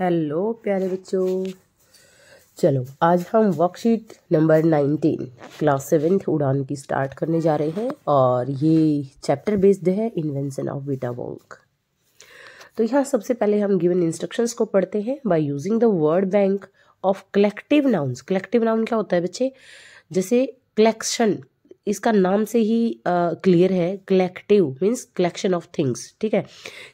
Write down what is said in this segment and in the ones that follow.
Hello प्यारे बच्चों चलो आज हम worksheet number nineteen class seventh Udaan की स्टार्ट करने जा रहे हैं और ये चैप्टर बेस्ड है इन्वेंशन ऑफ बीटा बॉन्क तो यहाँ सबसे पहले हम गिवन इंस्ट्रक्शंस को पढ़ते हैं by using the word bank of collective nouns collective noun क्या होता है बच्चे जैसे कलेक्शन इसका नाम से ही क्लियर uh, है collective means collection of things ठीक है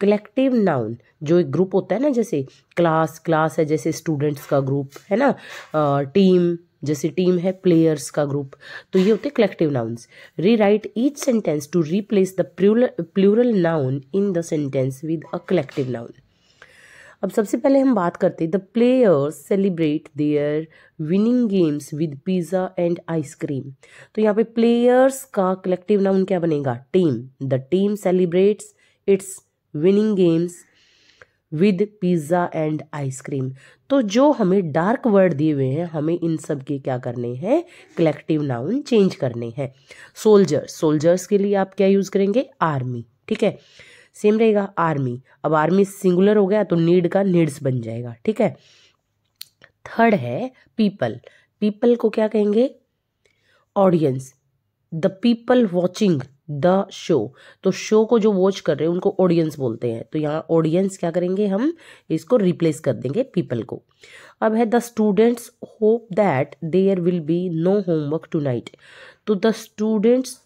कलेक्टिव नाउन जो एक ग्रुप होता है ना जैसे क्लास क्लास है जैसे स्टूडेंट्स का ग्रुप है ना टीम uh, जैसे टीम है प्लेयर्स का ग्रुप तो ये होते collective nouns rewrite each sentence to replace the plural noun in the sentence with a collective noun अब सबसे पहले हम बात करते हैं the players celebrate their winning games with pizza and ice cream तो यहाँ पे प्लेयर्स का कलेक्टिव नाउन क्या बनेगा team the team celebrates its winning games with pizza and ice cream तो जो हमें डार्क वर्ड दिए हुए हैं हमें इन सब के क्या करने हैं कलेक्टिव नाउन चेंज करने हैं सोल्जर्स सोल्जर्स के लिए आप क्या यूज़ करेंगे आर्मी ठीक है सेम रहेगा आर्मी अब आर्मी सिंगुलर हो गया तो नीड का नीड्स बन जाएगा ठीक है थर्ड है पीपल पीपल को क्या कहेंगे audience the people watching the show तो शो को जो वॉच कर रहे हैं उनको ऑडियंस बोलते हैं तो यहाँ ऑडियंस क्या करेंगे हम इसको रिप्लेस कर देंगे पीपल को अब है the students hope that there will be no homework tonight तो द स्टूडेंट्स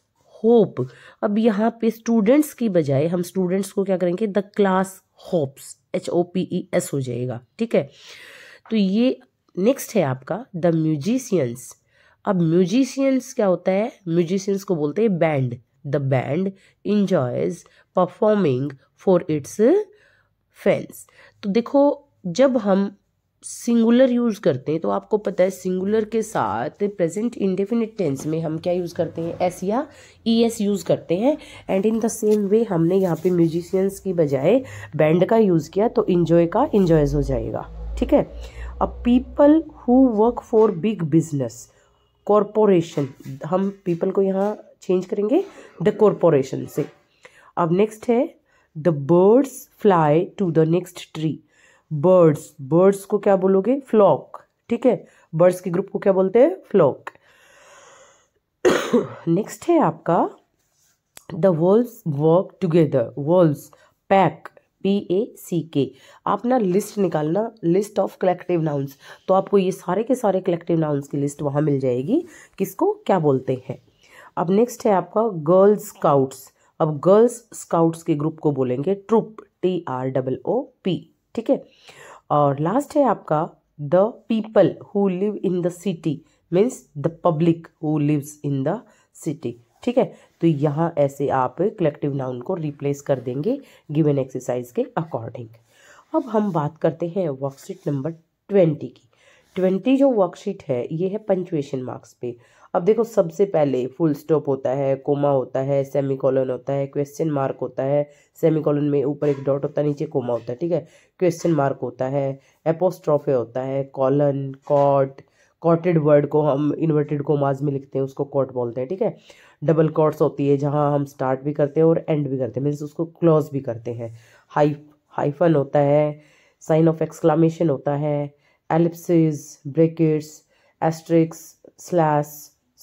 होप अब यहाँ पे स्टूडेंट्स की बजाय हम स्टूडेंट्स को क्या करेंगे the class hopes H O P E S हो जाएगा ठीक है तो ये नेक्स्ट है आपका द म्यूजिशियंस अब म्यूजिशियंस क्या होता है म्यूजिशियंस को बोलते हैं band the band enjoys performing for its fans तो देखो जब हम सिंगुलर यूज़ करते हैं तो आपको पता है सिंगुलर के साथ प्रेजेंट इंडेफिनिट टेंस में हम क्या यूज़ करते हैं एस या ई एस यूज़ करते हैं and in the same way हमने यहाँ पे म्यूजिशियंस की बजाय बैंड का यूज़ किया तो इन्जॉय का इन्जॉयज हो जाएगा ठीक है अब people who work for big business corporation हम पीपल को यहाँ चेंज करेंगे द कॉरपोरेशन से अब नेक्स्ट है the birds fly to the next tree birds birds को क्या बोलोगे फ्लॉक ठीक है बर्ड्स के ग्रुप को क्या बोलते हैं फ्लॉक नेक्स्ट है आपका the wolves work together wolves pack P A C K आप ना लिस्ट निकालना लिस्ट ऑफ कलेक्टिव नाउन्स तो आपको ये सारे के सारे कलेक्टिव नाउन्स की लिस्ट वहाँ मिल जाएगी किसको क्या बोलते हैं अब नेक्स्ट है आपका गर्ल्स स्काउट्स अब गर्ल्स स्काउट्स के ग्रुप को बोलेंगे troop T R double O P ठीक है और लास्ट है आपका the people who live in the city means the public who lives in the city ठीक है तो यहाँ ऐसे आप कलेक्टिव नाउन को रिप्लेस कर देंगे गिवन एक्सरसाइज के अकॉर्डिंग अब हम बात करते हैं वर्कशीट नंबर ट्वेंटी की ट्वेंटी जो वर्कशीट है ये है पंचुएशन मार्क्स पे अब देखो सबसे पहले फुल स्टॉप होता है कोमा होता है सेमीकॉलन होता है क्वेश्चन मार्क होता है सेमीकॉलन में ऊपर एक डॉट होता है नीचे कोमा होता है ठीक है क्वेश्चन मार्क होता है एपोस्ट्रॉफे होता है कॉलन कॉट कॉटेड वर्ड को हम इन्वर्टेड कोमाज में लिखते हैं उसको कॉट बोलते हैं ठीक है डबल कॉट्स होती है जहाँ हम स्टार्ट भी करते हैं और एंड भी करते हैं मीन्स उसको क्लोज भी करते हैं हाइफ हाइफन होता है साइन ऑफ एक्सक्लामेशन होता है ellipsis brackets asterisks slash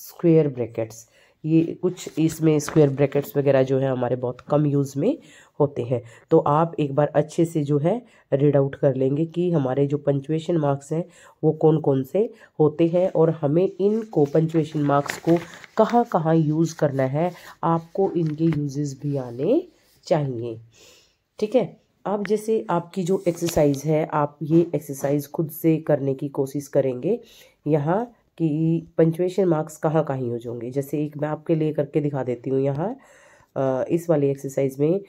square brackets ये कुछ इसमें स्क्वेयर ब्रैकेट्स वगैरह जो है हमारे बहुत कम यूज़ में होते हैं तो आप एक बार अच्छे से जो है रीड आउट कर लेंगे कि हमारे जो पंचुएशन मार्क्स हैं वो कौन कौन से होते हैं और हमें इनको पंचुएशन मार्क्स को कहाँ कहाँ यूज़ करना है आपको इनके यूजेस भी आने चाहिए ठीक है अब जैसे आपकी जो एक्सरसाइज है आप ये एक्सरसाइज खुद से करने की कोशिश करेंगे यहाँ कि पंचुएशन मार्क्स कहाँ कहाँ यूज होंगे जैसे एक मैं आपके लिए करके दिखा देती हूँ यहाँ इस वाली एक्सरसाइज में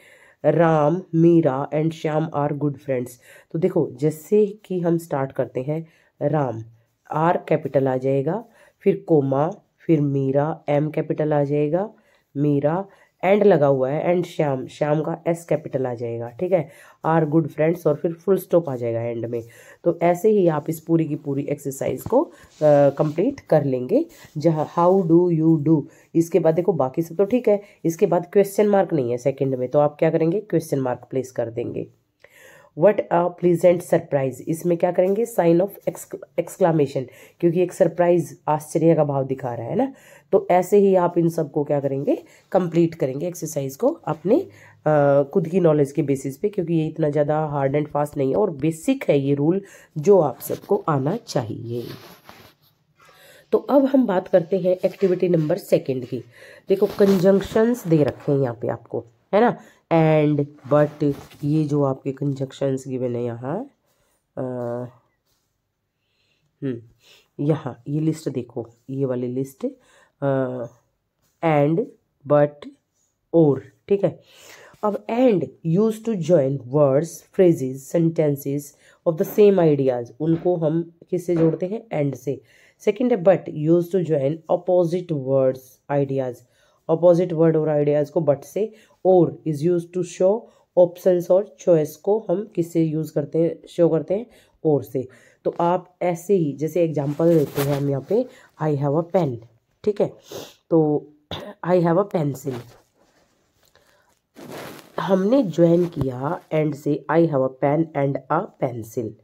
Ram Meera and Shyam are good friends तो देखो जैसे कि हम स्टार्ट करते हैं राम आर कैपिटल आ जाएगा फिर कोमा फिर मीरा एम कैपिटल आ जाएगा मीरा एंड लगा हुआ है एंड श्याम श्याम का एस कैपिटल आ जाएगा ठीक है आर गुड फ्रेंड्स और फिर फुल स्टॉप आ जाएगा एंड में तो ऐसे ही आप इस पूरी की पूरी एक्सरसाइज को कंप्लीट कर लेंगे जहाँ हाउ डू यू डू इसके बाद देखो बाकी सब तो ठीक है इसके बाद क्वेश्चन मार्क नहीं है सेकंड में तो आप क्या करेंगे क्वेश्चन मार्क प्लेस कर देंगे वट अ प्लीजेंट सरप्राइज इसमें क्या करेंगे साइन ऑफ एक्सक्लामेशन क्योंकि एक सरप्राइज आश्चर्य का भाव दिखा रहा है ना तो ऐसे ही आप इन सबको क्या करेंगे कंप्लीट करेंगे एक्सरसाइज को अपने खुद की नॉलेज के बेसिस पे क्योंकि ये इतना ज़्यादा हार्ड एंड फास्ट नहीं है और बेसिक है ये रूल जो आप सबको आना चाहिए तो अब हम बात करते हैं एक्टिविटी नंबर सेकेंड की देखो कंजंक्शंस दे रखे हैं यहाँ पे आपको है ना एंड बट ये जो आपके कंजक्शंस गिवन है यहाँ हम्म, यहाँ ये लिस्ट देखो ये वाली लिस्ट एंड बट और ठीक है अब and use to join words phrases sentences of the same ideas उनको हम किससे जोड़ते हैं एंड से सेकेंड है but use to join opposite words ideas opposite word और आइडियाज को बट से और is use to show option और चॉइस को हम किससे यूज़ करते हैं शो करते हैं और से तो आप ऐसे ही जैसे एग्जाम्पल देते हैं हम यहाँ पे आई हैव अ पेन ठीक है तो आई हैव अ पेंसिल हमने ज्वाइन किया एंड से I have a pen and a pencil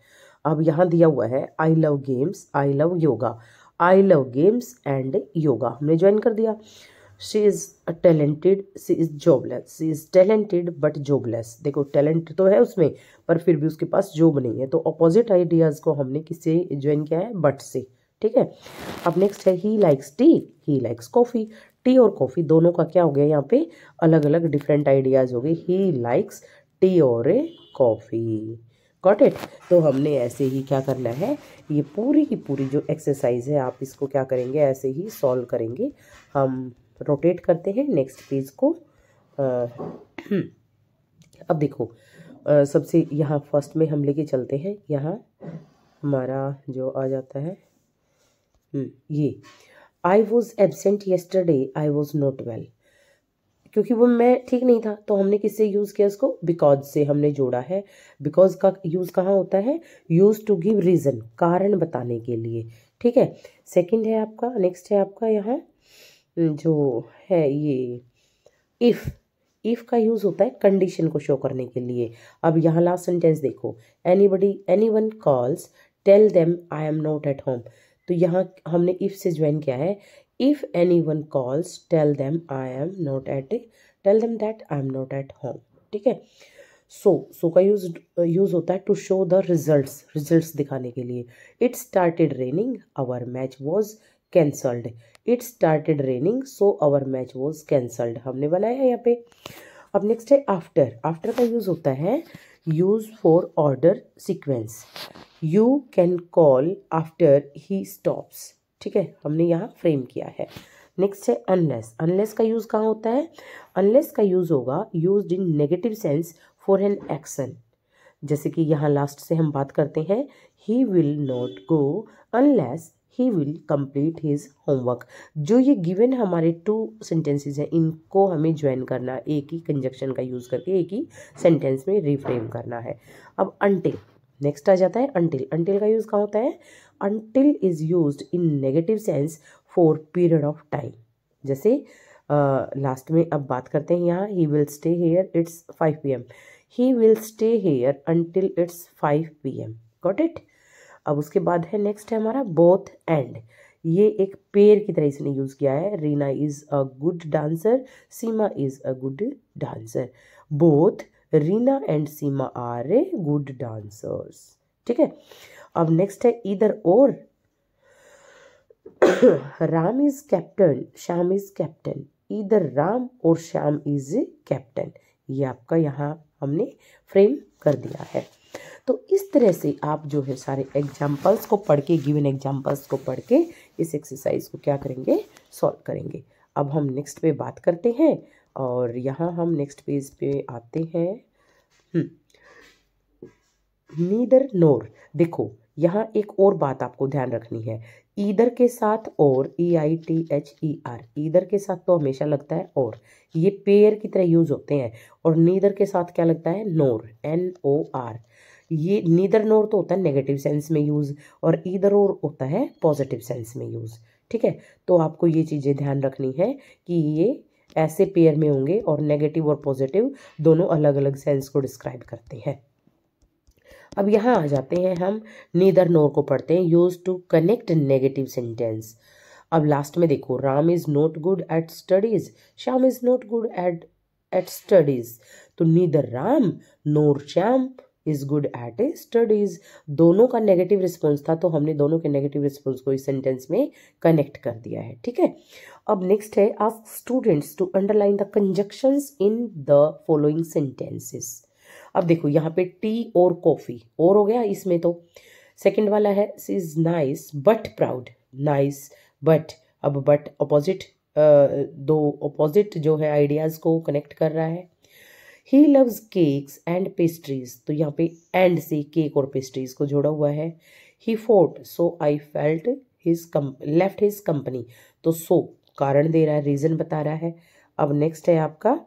अब यहाँ दिया हुआ है I love games I love yoga I love games and yoga हमने ज्वाइन कर दिया she is talented she is jobless she is talented but jobless देखो टैलेंट तो है उसमें पर फिर भी उसके पास जॉब नहीं है तो अपोजिट आइडियाज़ को हमने किससे ज्वाइन किया है बट से ठीक है अब नेक्स्ट है he likes tea he likes coffee tea और कॉफ़ी दोनों का क्या हो गया यहाँ पे अलग अलग डिफरेंट आइडियाज़ हो गए ही लाइक्स टी और ए कॉफ़ी गॉट इट तो हमने ऐसे ही क्या करना है ये पूरी की पूरी जो एक्सरसाइज है आप इसको क्या करेंगे ऐसे ही सॉल्व करेंगे हम रोटेट करते हैं नेक्स्ट पेज को आ, अब देखो आ, सबसे यहाँ फर्स्ट में हम लेके चलते हैं यहाँ हमारा जो आ जाता है हम्म, ये I was absent yesterday I was not well क्योंकि वो मैं ठीक नहीं था तो हमने किससे यूज़ किया उसको बिकॉज से हमने जोड़ा है बिकॉज का यूज़ कहाँ होता है यूज़ टू गिव रीज़न कारण बताने के लिए ठीक है सेकंड है आपका नेक्स्ट है आपका यहाँ जो है ये इफ़ इफ़ का यूज़ होता है कंडीशन को शो करने के लिए अब यहाँ लास्ट सेंटेंस देखो anybody anyone calls tell them I am not at home तो यहाँ हमने इफ़ से ज्वाइन किया है if anyone calls tell them I am not at tell them that I am not at home ठीक है so so का use use होता है to show the results result दिखाने के लिए it started raining our match was cancelled it started raining so our match was cancelled हमने बनाया है यहाँ पे अब नेक्स्ट है आफ्टर आफ्टर का यूज़ होता है use for order sequence you can call after he stops ठीक है हमने यहाँ फ्रेम किया है नेक्स्ट है अनलेस अनलेस का यूज़ कहाँ होता है अनलेस का यूज़ होगा use in negative sense for an action जैसे कि यहाँ लास्ट से हम बात करते हैं he will not go unless he will complete his homework जो ये गिवन हमारे टू सेंटेंसेज हैं इनको हमें ज्वाइन करना एक ही कंजक्शन का यूज़ करके एक ही सेंटेंस में रिफ्रेम करना है अब अनटिल नेक्स्ट आ जाता है अनटिल अनटिल का यूज़ कहाँ होता है until is use in negative sense for period of time जैसे लास्ट uh, में अब बात करते हैं यहाँ he will stay here it's five P M he will stay here until it's five P M got it अब उसके बाद है नेक्स्ट है हमारा बोथ एंड ये एक पेयर की तरह इसने यूज़ किया है Reena is a good dancer Seema is a good dancer both Reena and Seema are a good dancers ठीक है अब नेक्स्ट है इधर और Ram is captain Shyam is captain इधर राम और श्याम इज़ कैप्टन ये आपका यहाँ हमने फ्रेम कर दिया है तो इस तरह से आप जो है सारे एग्जाम्पल्स को पढ़ के गिवन एग्जाम्पल्स को पढ़ के इस एक्सरसाइज को क्या करेंगे सॉल्व करेंगे अब हम नेक्स्ट पे बात करते हैं और यहाँ हम नेक्स्ट पेज पे आते हैं नीदर हम्म। नोर देखो यहाँ एक और बात आपको ध्यान रखनी है ईदर के साथ और E I T H E R either के साथ तो हमेशा लगता है और ये पेयर की तरह यूज होते हैं और नीदर के साथ क्या लगता है नोर एन ओ आर ये नीदर नोर तो होता है नेगेटिव सेंस में यूज़ और ईदर और होता है पॉजिटिव सेंस में यूज़ ठीक है तो आपको ये चीज़ें ध्यान रखनी है कि ये ऐसे पेयर में होंगे और नेगेटिव और पॉजिटिव दोनों अलग अलग सेंस को डिस्क्राइब करते हैं अब यहाँ आ जाते हैं हम नीदर नोर को पढ़ते हैं use to connect negative sentence अब लास्ट में देखो Ram is not good at studies Shyam is not good at at studies तो neither Ram nor Shyam is good at a studies दोनों का नेगेटिव रिस्पॉन्स था तो हमने दोनों के नेगेटिव रिस्पॉन्स को इस सेंटेंस में कनेक्ट कर दिया है ठीक है अब नेक्स्ट है ask students to underline the conjunctions in the following sentences अब देखो यहाँ पे टी और कॉफ़ी और हो गया इसमें तो सेकेंड वाला है is nice but proud nice but अब बट अपोजिट दो अपोजिट जो है आइडियाज़ को कनेक्ट कर रहा है he loves cakes and pastries तो यहाँ पे एंड से केक और पेस्ट्रीज को जोड़ा हुआ है he fought so I felt his come left his company तो सो कारण दे रहा है रीज़न बता रहा है अब नेक्स्ट है आपका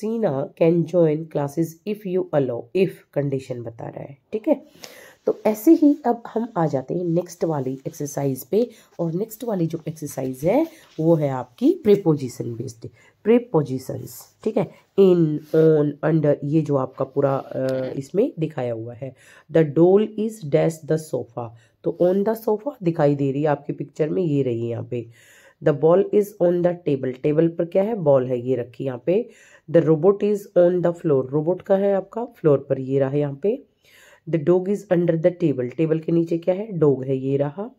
Seena can join classes if you allow if condition बता रहा है ठीक है तो ऐसे ही अब हम आ जाते हैं नेक्स्ट वाली एक्सरसाइज पे और नेक्स्ट वाली जो एक्सरसाइज है वो है आपकी प्रीपोजिशन बेस्ड प्रीपोजिशंस ठीक है इन ऑन अंडर ये जो आपका पूरा इसमें दिखाया हुआ है the doll is dash the sofa तो ऑन द सोफा दिखाई दे रही है आपकी पिक्चर में ये रही यहाँ पे the ball is on the table table पर क्या है बॉल है ये रखी यहाँ पे the robot is on the floor robot का है आपका फ्लोर पर ये रहा है यहाँ पे the dog is under the table table के नीचे क्या है डोग है ये रहा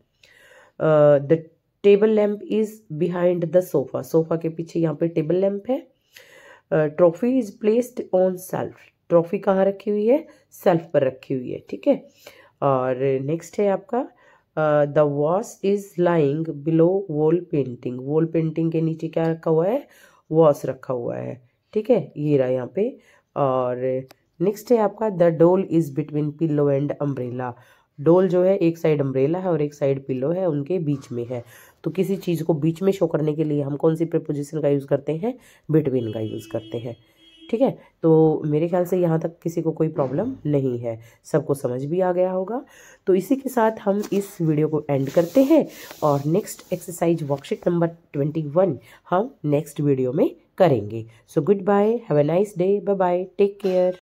the table lamp is behind the sofa sofa के पीछे यहाँ पे टेबल लैम्प है trophy is placed on shelf trophy कहाँ रखी हुई है सेल्फ पर रखी हुई है ठीक है और नेक्स्ट है आपका the vase is lying below wall painting wall painting के नीचे क्या रखा हुआ है वॉस रखा हुआ है ठीक है ये रहा यहाँ पे और नेक्स्ट है आपका the doll is between pillow and umbrella doll जो है एक साइड अम्ब्रेला है और एक साइड पिल्लो है उनके बीच में है तो किसी चीज़ को बीच में शो करने के लिए हम कौन सी प्रपोजिशन का यूज़ करते हैं बिटवीन का यूज़ करते हैं ठीक है तो मेरे ख्याल से यहाँ तक किसी को कोई प्रॉब्लम नहीं है सबको समझ भी आ गया होगा तो इसी के साथ हम इस वीडियो को एंड करते हैं और next exercise worksheet number twenty one हम नेक्स्ट वीडियो में करेंगे so goodbye have a nice day bye bye take care